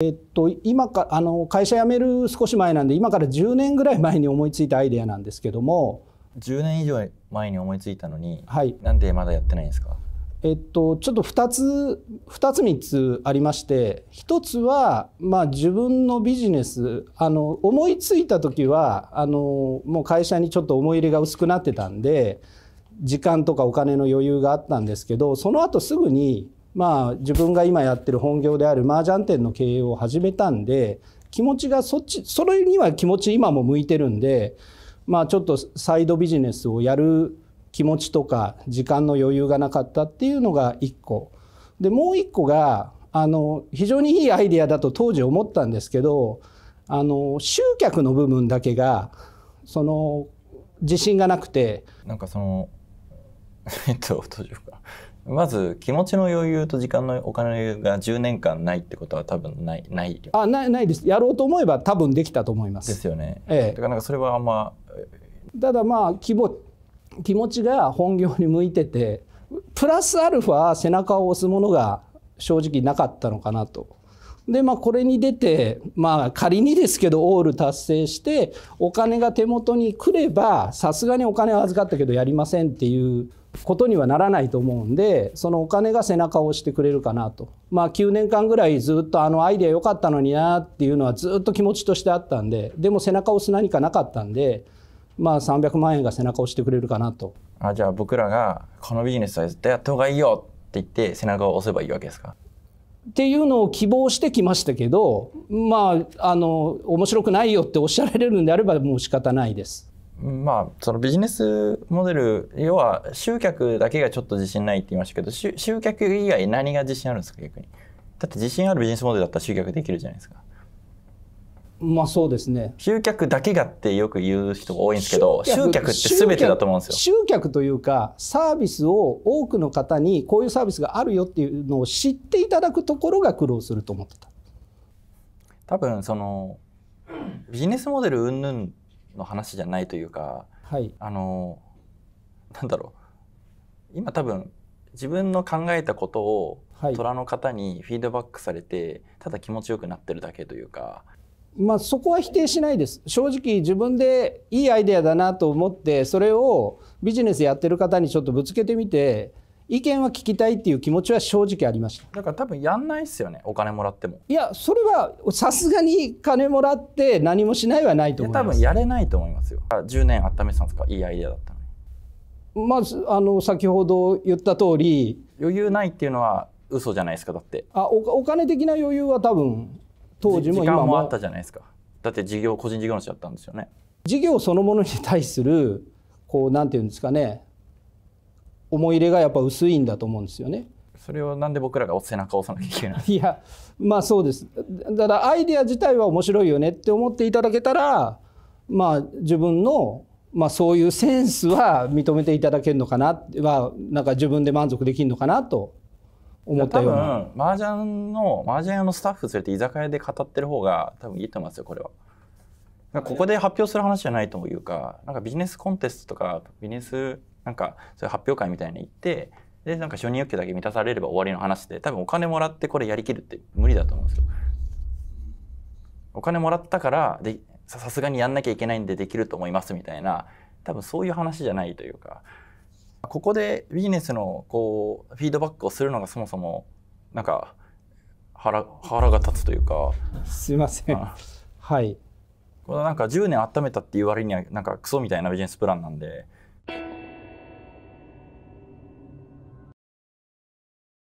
えっと、今かあの会社辞める少し前なんで今から10年ぐらい前に思いついたアイデアなんですけども10年以上前に思いついたのに、はい、なんでまだやってないんですかえっと、ちょっと2つ2つ3つありまして1つは、まあ、自分のビジネスあの思いついた時はあのもう会社にちょっと思い入れが薄くなってたんで時間とかお金の余裕があったんですけどその後すぐにまあ、自分が今やってる本業である麻雀店の経営を始めたんで気持ちがそっちそれには気持ち今も向いてるんで、まあ、ちょっとサイドビジネスをやる気持ちとか時間の余裕がなかったっていうのが1個でもう1個があの非常にいいアイデアだと当時思ったんですけどあの集客の部分だけがその自信がなくてなんかその えっと途中かまず気持ちの余裕と時間のお金の余裕が10年間ないってことは多分ないないあないないですやろうと思えば多分できたと思いますですよね、ええ、だからなんかそれはあんまただまあ規模気持ちが本業に向いててプラスアルファ背中を押すものが正直なかったのかなと。でまあこれに出てまあ仮にですけどオール達成してお金が手元に来ればさすがにお金は預かったけどやりませんっていうことにはならないと思うんでそのお金が背中を押してくれるかなとまあ9年間ぐらいずっとあのアイデア良かったのになっていうのはずっと気持ちとしてあったんででも背中を押す何かなかったんでまあ300万円が背中を押してくれるかなとあじゃあ僕らがこのビジネスは絶対やった方がいいよって言って背中を押せばいいわけですかっていうのを希望してきましたけどまああの面白くないよっておっしゃられるんであればもう仕方ないです。まあ、そのビジネスモデル要は集客だけがちょっと自信ないって言いましたけど集客以外何が自信あるんですか逆にだって自信あるビジネスモデルだったら集客できるじゃないですかまあそうですね集客だけがってよく言う人が多いんですけど集客って全てだと思うんですよ集客というかサービスを多くの方にこういうサービスがあるよっていうのを知っていただくところが苦労すると思ってた多分そのビジネスモデル云々の話じゃないというか、はい、あのなんだろう今多分自分の考えたことを虎の方にフィードバックされて、はい、ただ気持ちよくなってるだけというか。まあ、そこは否定しないです正直自分でいいアイデアだなと思ってそれをビジネスやってる方にちょっとぶつけてみて意見は聞きたいっていう気持ちは正直ありましただから多分やんないっすよねお金もらってもいやそれはさすがに金もらって何もしないはないと思います多分やれないと思いますよ10年温めてたんですかいいアイデアだったのにまずあの先ほど言った通り余裕ないっていうのは嘘じゃないですかだってあお金的な余裕は多分当時も今もあったじゃないですかだって事業個人事業主だったんですよね事業そのものに対するこうなんていうんですかね思い入れがやっぱ薄いんだと思うんですよね。それをなんで僕らが背中を押さなきゃいけないいやまあそうですだからアイデア自体は面白いよねって思っていただけたらまあ自分の、まあ、そういうセンスは認めていただけるのかなはなんか自分で満足できるのかなと思ったような麻雀の麻雀屋のスタッフ連れて居酒屋で語ってる方が多分いいと思いますよこれは。ここで発表する話じゃないというかなんかビジネスコンテストとかビジネスなんかそういう発表会みたいに行ってでなんか承認欲求だけ満たされれば終わりの話で多分お金もらってこれやりきるって無理だと思うんですよ。お金もらったからでさすがにやんなきゃいけないんでできると思いますみたいな多分そういう話じゃないというかここでビジネスのこうフィードバックをするのがそもそもなんか腹腹が立つというかすいませんはいこのなんか10年温めたっていう割にはなんかクソみたいなビジネスプランなんで